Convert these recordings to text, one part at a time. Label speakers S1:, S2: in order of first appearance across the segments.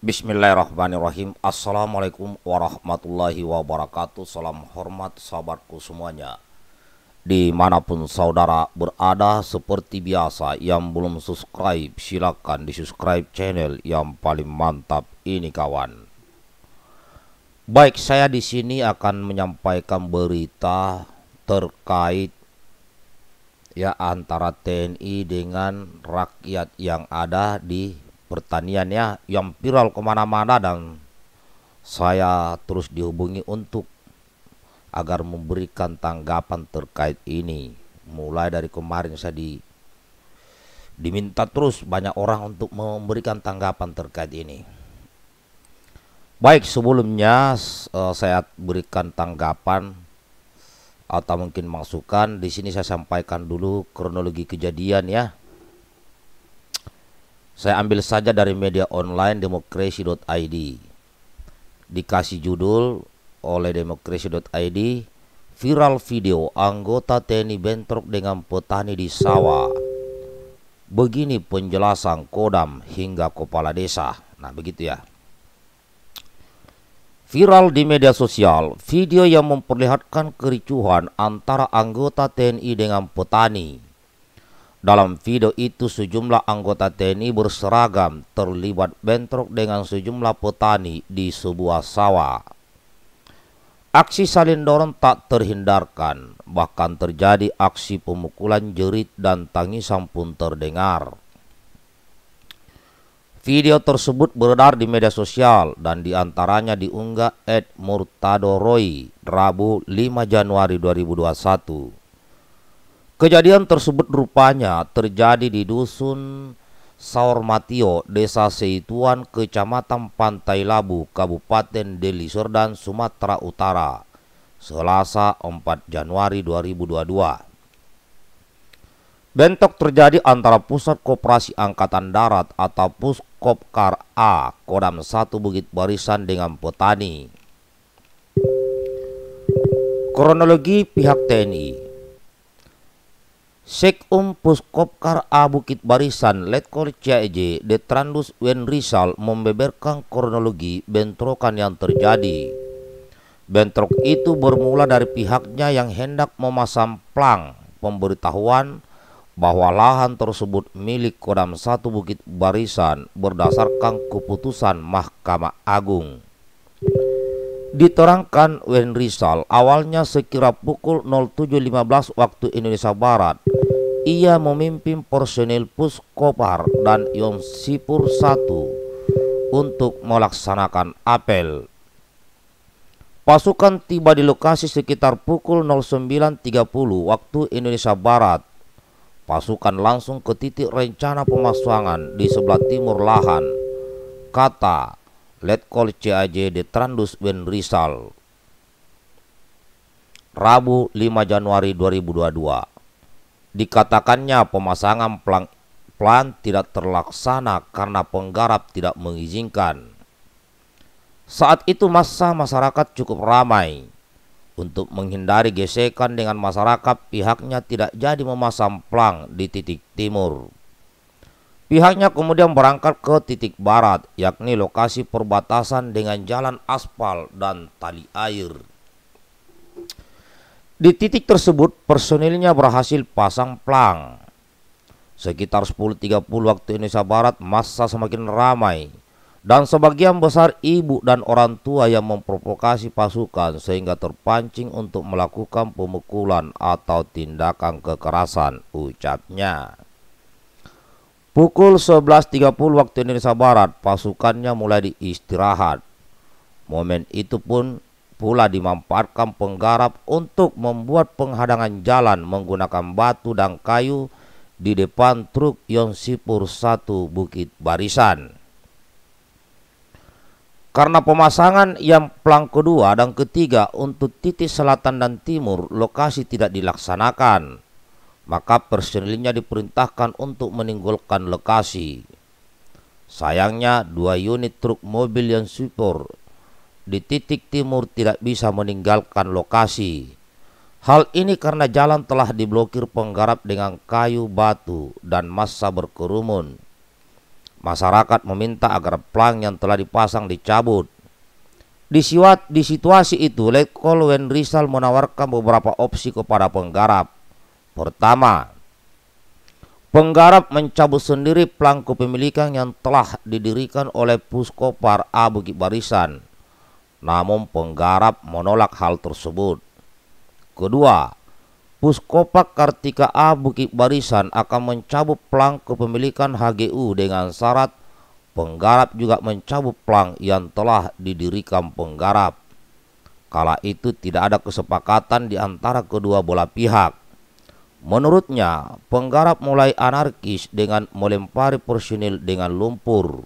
S1: Bismillahirrahmanirrahim Assalamualaikum warahmatullahi wabarakatuh Salam hormat sahabatku semuanya Dimanapun saudara berada seperti biasa Yang belum subscribe silakan di subscribe channel yang paling mantap ini kawan Baik saya di sini akan menyampaikan berita terkait ya antara TNI dengan rakyat yang ada di pertanian ya yang viral kemana-mana dan saya terus dihubungi untuk agar memberikan tanggapan terkait ini. Mulai dari kemarin saya di diminta terus banyak orang untuk memberikan tanggapan terkait ini. Baik, sebelumnya eh, saya berikan tanggapan atau mungkin masukan. Di sini saya sampaikan dulu kronologi kejadian ya. Saya ambil saja dari media online demokrasi.id. Dikasih judul oleh demokrasi.id viral video anggota TNI bentrok dengan petani di sawah. Begini penjelasan Kodam hingga kepala desa. Nah, begitu ya. Viral di media sosial, video yang memperlihatkan kericuhan antara anggota TNI dengan petani dalam video itu sejumlah anggota TNI berseragam terlibat bentrok dengan sejumlah petani di sebuah sawah. Aksi salin dorong tak terhindarkan, bahkan terjadi aksi pemukulan jerit dan tangisan pun terdengar. Video tersebut beredar di media sosial dan diantaranya diunggah Ed Murtado Roy, Rabu 5 Januari 2021. Kejadian tersebut rupanya terjadi di dusun Saurmatio, Desa Seituan, Kecamatan Pantai Labu, Kabupaten Deli Serdang, Sumatera Utara, Selasa 4 Januari 2022. Bentok terjadi antara Pusat Koperasi Angkatan Darat atau Puskopkar A, Kodam 1 Bukit Barisan dengan petani. Kronologi pihak TNI Sekum Puskopkar A Bukit Barisan Letkor CEJ Detrandus Wen Rizal membeberkan kronologi bentrokan yang terjadi. Bentrok itu bermula dari pihaknya yang hendak memasang plang pemberitahuan bahwa lahan tersebut milik Kodam 1 Bukit Barisan berdasarkan keputusan Mahkamah Agung. Diterangkan Wen Rizal awalnya sekira pukul 07.15 waktu Indonesia Barat ia memimpin personil Puskopar dan Yomsipur 1 untuk melaksanakan apel. Pasukan tiba di lokasi sekitar pukul 09.30 waktu Indonesia Barat. Pasukan langsung ke titik rencana pemasangan di sebelah timur lahan, kata Letkol CAJ de Trandus Ben Rizal. Rabu 5 Januari 2022 Dikatakannya pemasangan pelang plan tidak terlaksana karena penggarap tidak mengizinkan. Saat itu masa masyarakat cukup ramai. Untuk menghindari gesekan dengan masyarakat, pihaknya tidak jadi memasang plang di titik timur. Pihaknya kemudian berangkat ke titik barat, yakni lokasi perbatasan dengan jalan aspal dan tali air. Di titik tersebut personilnya berhasil pasang plang. Sekitar 10.30 waktu Indonesia Barat masa semakin ramai dan sebagian besar ibu dan orang tua yang memprovokasi pasukan sehingga terpancing untuk melakukan pemukulan atau tindakan kekerasan ucapnya. Pukul 11.30 waktu Indonesia Barat pasukannya mulai diistirahat. Momen itu pun pula dimanfaatkan penggarap untuk membuat penghadangan jalan menggunakan batu dan kayu di depan truk Yonsipur 1 Bukit Barisan. Karena pemasangan yang pelang kedua dan ketiga untuk titik selatan dan timur lokasi tidak dilaksanakan, maka personilnya diperintahkan untuk meninggalkan lokasi. Sayangnya dua unit truk mobil yang super di titik timur tidak bisa meninggalkan lokasi. Hal ini karena jalan telah diblokir penggarap dengan kayu batu dan massa berkerumun. Masyarakat meminta agar plang yang telah dipasang dicabut. Di, situasi itu, Letkol Rizal menawarkan beberapa opsi kepada penggarap. Pertama, penggarap mencabut sendiri plang kepemilikan yang telah didirikan oleh Puskopar A Bukit Barisan namun penggarap menolak hal tersebut. Kedua, Puskopak Kartika A Bukit Barisan akan mencabut pelang kepemilikan HGU dengan syarat penggarap juga mencabut pelang yang telah didirikan penggarap. Kala itu tidak ada kesepakatan di antara kedua bola pihak. Menurutnya, penggarap mulai anarkis dengan melempari personil dengan lumpur.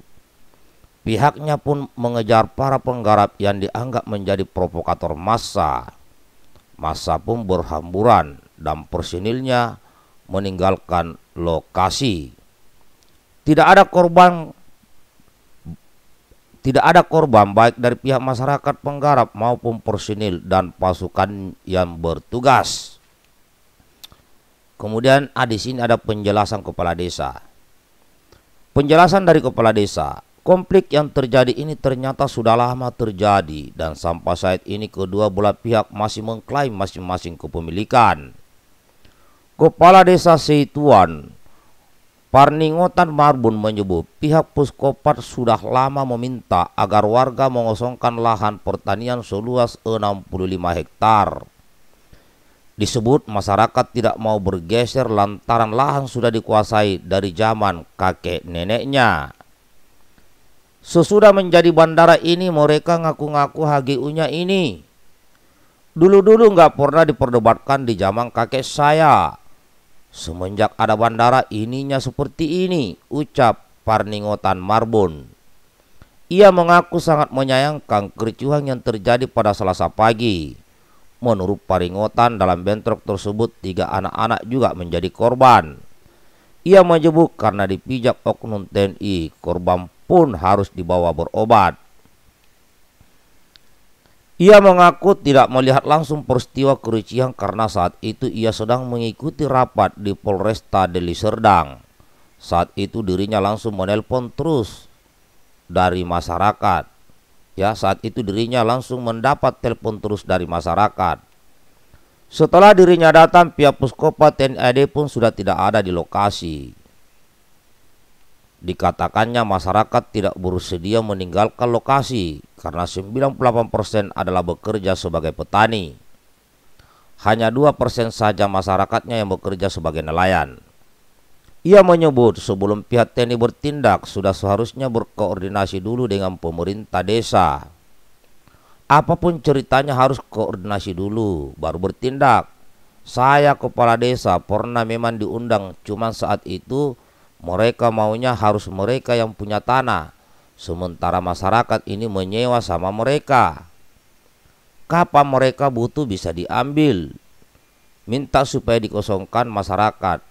S1: Pihaknya pun mengejar para penggarap yang dianggap menjadi provokator massa. Massa pun berhamburan dan personilnya meninggalkan lokasi. Tidak ada korban tidak ada korban baik dari pihak masyarakat penggarap maupun personil dan pasukan yang bertugas. Kemudian ah, di sini ada penjelasan kepala desa. Penjelasan dari kepala desa, Konflik yang terjadi ini ternyata sudah lama terjadi dan sampai saat ini kedua belah pihak masih mengklaim masing-masing kepemilikan. Kepala Desa Seituan, Parningotan Marbun menyebut pihak Puskopat sudah lama meminta agar warga mengosongkan lahan pertanian seluas 65 hektar. Disebut masyarakat tidak mau bergeser lantaran lahan sudah dikuasai dari zaman kakek neneknya. Sesudah menjadi bandara ini mereka ngaku-ngaku HGU-nya ini. Dulu-dulu nggak pernah diperdebatkan di zaman kakek saya. Semenjak ada bandara ininya seperti ini, ucap Parningotan Marbon Ia mengaku sangat menyayangkan kericuhan yang terjadi pada selasa pagi. Menurut Paringotan dalam bentrok tersebut tiga anak-anak juga menjadi korban. Ia menyebut karena dipijak oknum TNI, korban pun harus dibawa berobat. Ia mengaku tidak melihat langsung peristiwa kerucian karena saat itu ia sedang mengikuti rapat di Polresta Deli Serdang. Saat itu dirinya langsung menelpon terus dari masyarakat. Ya, saat itu dirinya langsung mendapat telepon terus dari masyarakat. Setelah dirinya datang, pihak Puskopat TNI pun sudah tidak ada di lokasi. Dikatakannya masyarakat tidak bersedia meninggalkan lokasi karena 98% adalah bekerja sebagai petani. Hanya 2% saja masyarakatnya yang bekerja sebagai nelayan. Ia menyebut sebelum pihak TNI bertindak sudah seharusnya berkoordinasi dulu dengan pemerintah desa. Apapun ceritanya harus koordinasi dulu baru bertindak. Saya kepala desa pernah memang diundang cuman saat itu mereka maunya harus mereka yang punya tanah, sementara masyarakat ini menyewa sama mereka. Kapan mereka butuh bisa diambil. Minta supaya dikosongkan masyarakat.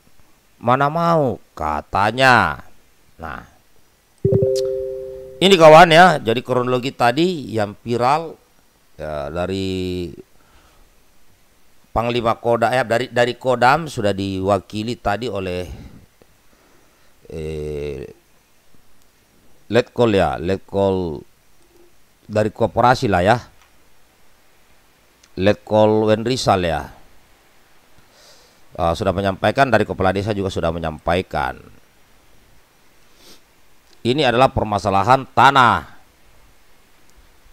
S1: Mana mau katanya. Nah, ini kawan ya, jadi kronologi tadi yang viral ya, dari Panglima Kodam ya, eh, dari dari Kodam sudah diwakili tadi oleh eh, let call ya let call dari koperasi lah ya let call ya uh, sudah menyampaikan dari kepala desa juga sudah menyampaikan ini adalah permasalahan tanah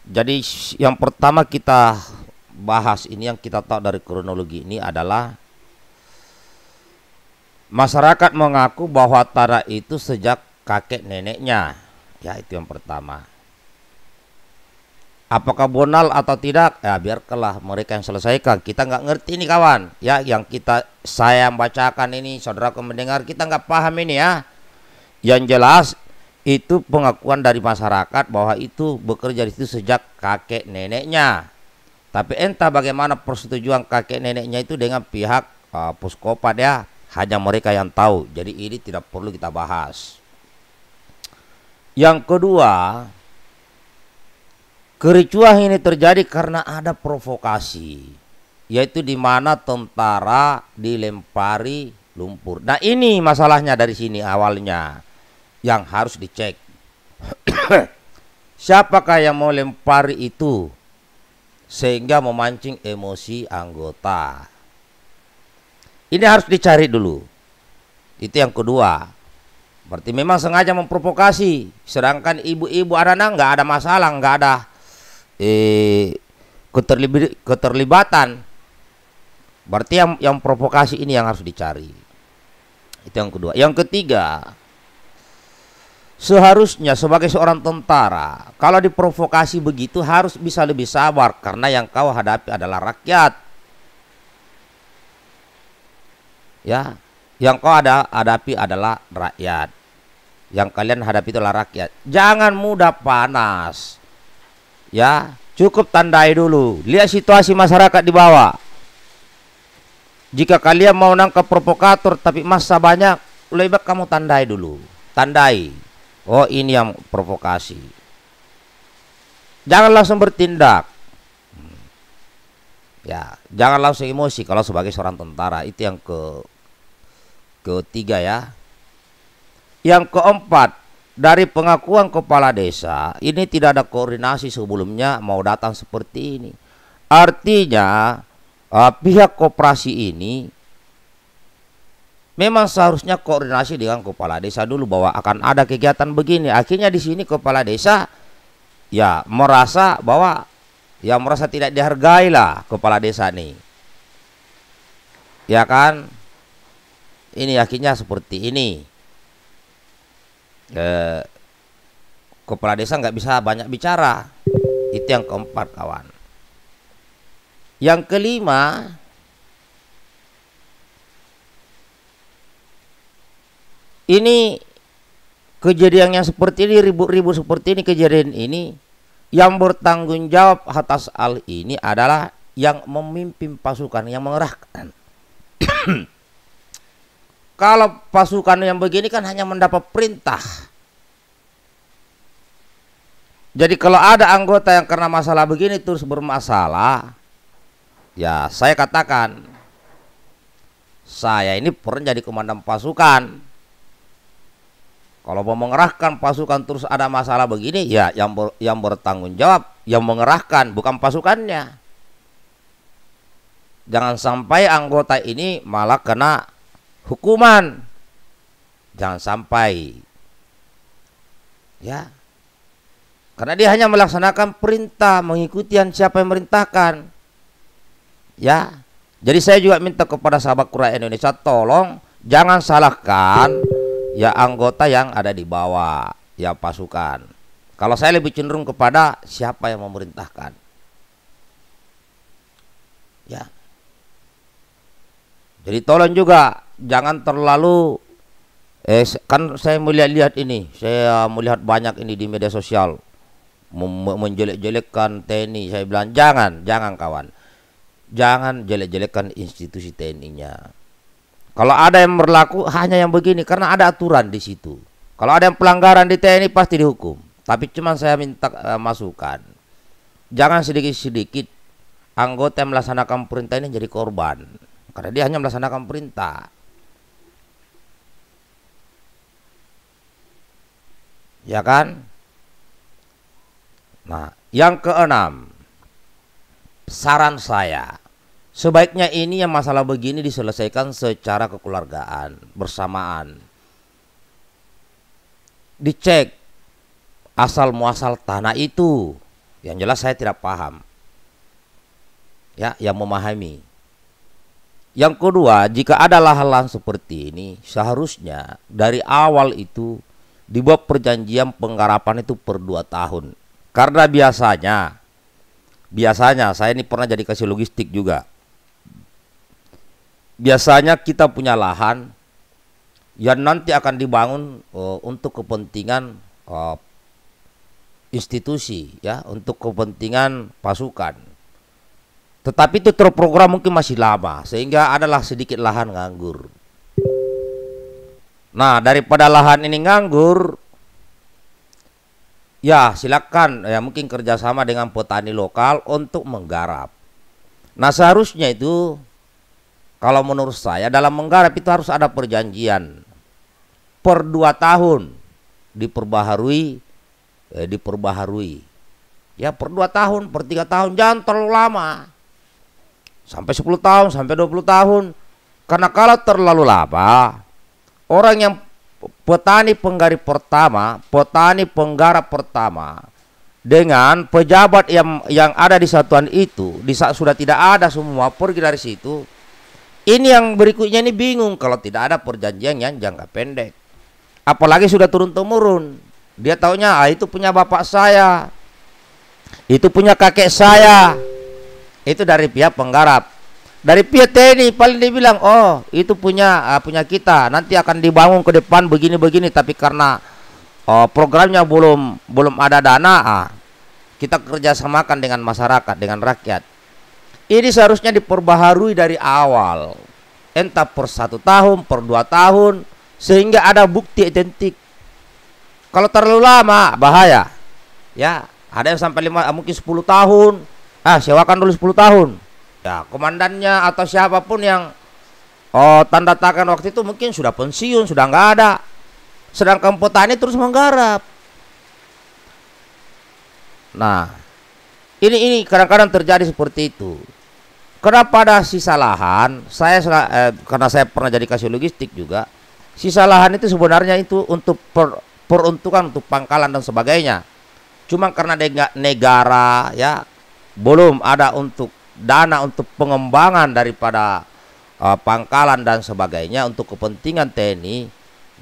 S1: jadi yang pertama kita bahas ini yang kita tahu dari kronologi ini adalah Masyarakat mengaku bahwa tara itu sejak kakek neneknya. Ya, itu yang pertama. Apakah bonal atau tidak? Ya, kelah mereka yang selesaikan. Kita nggak ngerti ini kawan. Ya, yang kita saya bacakan ini, saudara mendengar, kita nggak paham ini ya. Yang jelas itu pengakuan dari masyarakat bahwa itu bekerja di situ sejak kakek neneknya. Tapi entah bagaimana persetujuan kakek neneknya itu dengan pihak uh, puskopat ya. Hanya mereka yang tahu. Jadi ini tidak perlu kita bahas. Yang kedua, kericuhan ini terjadi karena ada provokasi, yaitu di mana tentara dilempari lumpur. Nah, ini masalahnya dari sini awalnya yang harus dicek. Siapakah yang mau lempari itu sehingga memancing emosi anggota? Ini harus dicari dulu. Itu yang kedua. Berarti memang sengaja memprovokasi. Sedangkan ibu-ibu anak-anak nggak ada masalah, nggak ada eh, keterlib keterlibatan. Berarti yang yang provokasi ini yang harus dicari. Itu yang kedua. Yang ketiga, seharusnya sebagai seorang tentara, kalau diprovokasi begitu harus bisa lebih sabar karena yang kau hadapi adalah rakyat. Ya, yang kau ada hadapi adalah rakyat. Yang kalian hadapi itulah rakyat. Jangan mudah panas. Ya, cukup tandai dulu. Lihat situasi masyarakat di bawah. Jika kalian mau nangkap provokator tapi masa banyak, lebih baik kamu tandai dulu. Tandai. Oh, ini yang provokasi. Jangan langsung bertindak. Ya, jangan langsung emosi kalau sebagai seorang tentara. Itu yang ke ketiga ya. Yang keempat, dari pengakuan kepala desa, ini tidak ada koordinasi sebelumnya mau datang seperti ini. Artinya, uh, pihak koperasi ini memang seharusnya koordinasi dengan kepala desa dulu bahwa akan ada kegiatan begini. Akhirnya di sini kepala desa ya merasa bahwa yang merasa tidak dihargai lah kepala desa nih ya kan ini akhirnya seperti ini eh, kepala desa nggak bisa banyak bicara itu yang keempat kawan yang kelima ini kejadian yang seperti ini ribut-ribut seperti ini kejadian ini yang bertanggung jawab atas hal ini adalah yang memimpin pasukan yang mengerahkan. Kalau pasukan yang begini kan hanya mendapat perintah. Jadi kalau ada anggota yang karena masalah begini terus bermasalah, ya saya katakan saya ini pernah jadi komandan pasukan kalau mau mengerahkan pasukan terus ada masalah begini, ya yang ber, yang bertanggung jawab yang mengerahkan bukan pasukannya. Jangan sampai anggota ini malah kena hukuman. Jangan sampai. Ya. Karena dia hanya melaksanakan perintah, mengikuti yang siapa yang merintahkan. Ya. Jadi saya juga minta kepada sahabat Qur'an Indonesia tolong jangan salahkan ya anggota yang ada di bawah, ya pasukan. Kalau saya lebih cenderung kepada siapa yang memerintahkan. Ya. Jadi tolong juga jangan terlalu eh kan saya melihat-lihat ini, saya melihat banyak ini di media sosial menjelek-jelekkan TNI. Saya bilang jangan, jangan kawan. Jangan jelek-jelekkan institusi TNI-nya. Kalau ada yang berlaku hanya yang begini karena ada aturan di situ. Kalau ada yang pelanggaran di TNI pasti dihukum. Tapi cuma saya minta uh, masukan. Jangan sedikit-sedikit anggota yang melaksanakan perintah ini jadi korban. Karena dia hanya melaksanakan perintah. Ya kan? Nah, yang keenam saran saya Sebaiknya ini yang masalah begini diselesaikan secara kekeluargaan, bersamaan. Dicek asal muasal tanah itu. Yang jelas saya tidak paham. Ya, yang memahami. Yang kedua, jika ada lahan-lahan seperti ini, seharusnya dari awal itu dibuat perjanjian penggarapan itu per dua tahun. Karena biasanya biasanya saya ini pernah jadi kasih logistik juga biasanya kita punya lahan yang nanti akan dibangun uh, untuk kepentingan uh, institusi ya untuk kepentingan pasukan tetapi itu terprogram mungkin masih lama sehingga adalah sedikit lahan nganggur nah daripada lahan ini nganggur ya silakan ya mungkin kerjasama dengan petani lokal untuk menggarap nah seharusnya itu kalau menurut saya dalam menggarap itu harus ada perjanjian. Per dua tahun diperbaharui, eh, diperbaharui. Ya per dua tahun, per tiga tahun, jangan terlalu lama. Sampai sepuluh tahun, sampai dua puluh tahun. Karena kalau terlalu lama, orang yang petani penggarap pertama, petani penggarap pertama, dengan pejabat yang yang ada di satuan itu di saat sudah tidak ada semua pergi dari situ ini yang berikutnya ini bingung kalau tidak ada perjanjian yang jangka pendek. Apalagi sudah turun temurun. Dia taunya ah, itu punya bapak saya. Itu punya kakek saya. Itu dari pihak penggarap. Dari pihak TNI paling dibilang, "Oh, itu punya uh, punya kita. Nanti akan dibangun ke depan begini-begini tapi karena uh, programnya belum belum ada dana, uh, kita kerjasamakan dengan masyarakat, dengan rakyat." Ini seharusnya diperbaharui dari awal. Entah per satu tahun, per dua tahun, sehingga ada bukti identik. Kalau terlalu lama bahaya. Ya, ada yang sampai lima, eh, mungkin sepuluh tahun. Ah, sewakan dulu sepuluh tahun. Ya, komandannya atau siapapun yang oh, tanda tangan waktu itu mungkin sudah pensiun, sudah nggak ada. Sedangkan petani terus menggarap. Nah, ini ini kadang-kadang terjadi seperti itu. Karena pada sisa lahan, saya eh, karena saya pernah jadi kasih logistik juga, sisa lahan itu sebenarnya itu untuk per, peruntukan untuk pangkalan dan sebagainya. Cuma karena negara ya belum ada untuk dana untuk pengembangan daripada uh, pangkalan dan sebagainya untuk kepentingan TNI,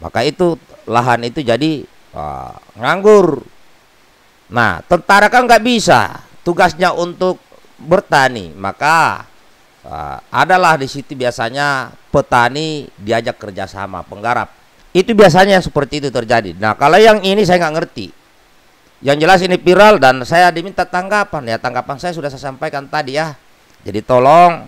S1: maka itu lahan itu jadi uh, nganggur. Nah, tentara kan nggak bisa tugasnya untuk bertani maka uh, adalah di situ biasanya petani diajak kerjasama penggarap itu biasanya seperti itu terjadi nah kalau yang ini saya nggak ngerti yang jelas ini viral dan saya diminta tanggapan ya tanggapan saya sudah saya sampaikan tadi ya jadi tolong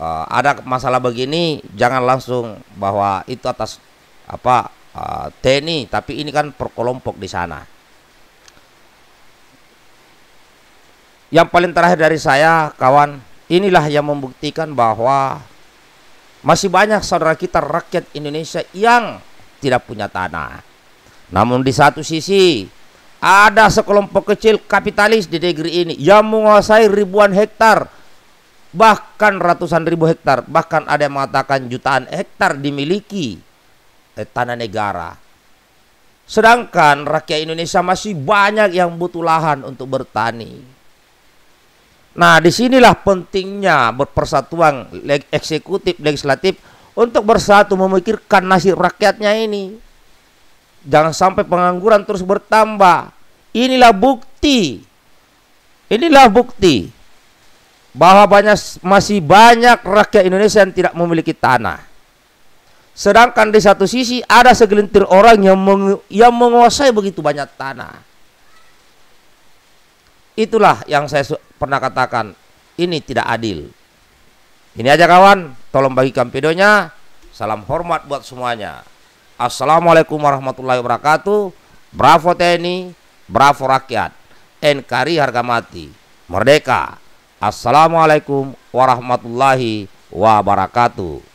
S1: uh, ada masalah begini jangan langsung bahwa itu atas apa uh, TNI tapi ini kan perkelompok di sana Yang paling terakhir dari saya, kawan, inilah yang membuktikan bahwa masih banyak saudara kita rakyat Indonesia yang tidak punya tanah. Namun di satu sisi, ada sekelompok kecil kapitalis di negeri ini yang menguasai ribuan hektar, bahkan ratusan ribu hektar, bahkan ada yang mengatakan jutaan hektar dimiliki eh, tanah negara. Sedangkan rakyat Indonesia masih banyak yang butuh lahan untuk bertani. Nah, disinilah pentingnya berpersatuan leg eksekutif, legislatif untuk bersatu memikirkan nasib rakyatnya ini. Jangan sampai pengangguran terus bertambah. Inilah bukti. Inilah bukti bahwa banyak masih banyak rakyat Indonesia yang tidak memiliki tanah. Sedangkan di satu sisi ada segelintir orang yang meng, yang menguasai begitu banyak tanah. Itulah yang saya pernah katakan, ini tidak adil. Ini aja kawan, tolong bagikan videonya. Salam hormat buat semuanya. Assalamualaikum warahmatullahi wabarakatuh. Bravo TNI, bravo rakyat. NKRI harga mati. Merdeka. Assalamualaikum warahmatullahi wabarakatuh.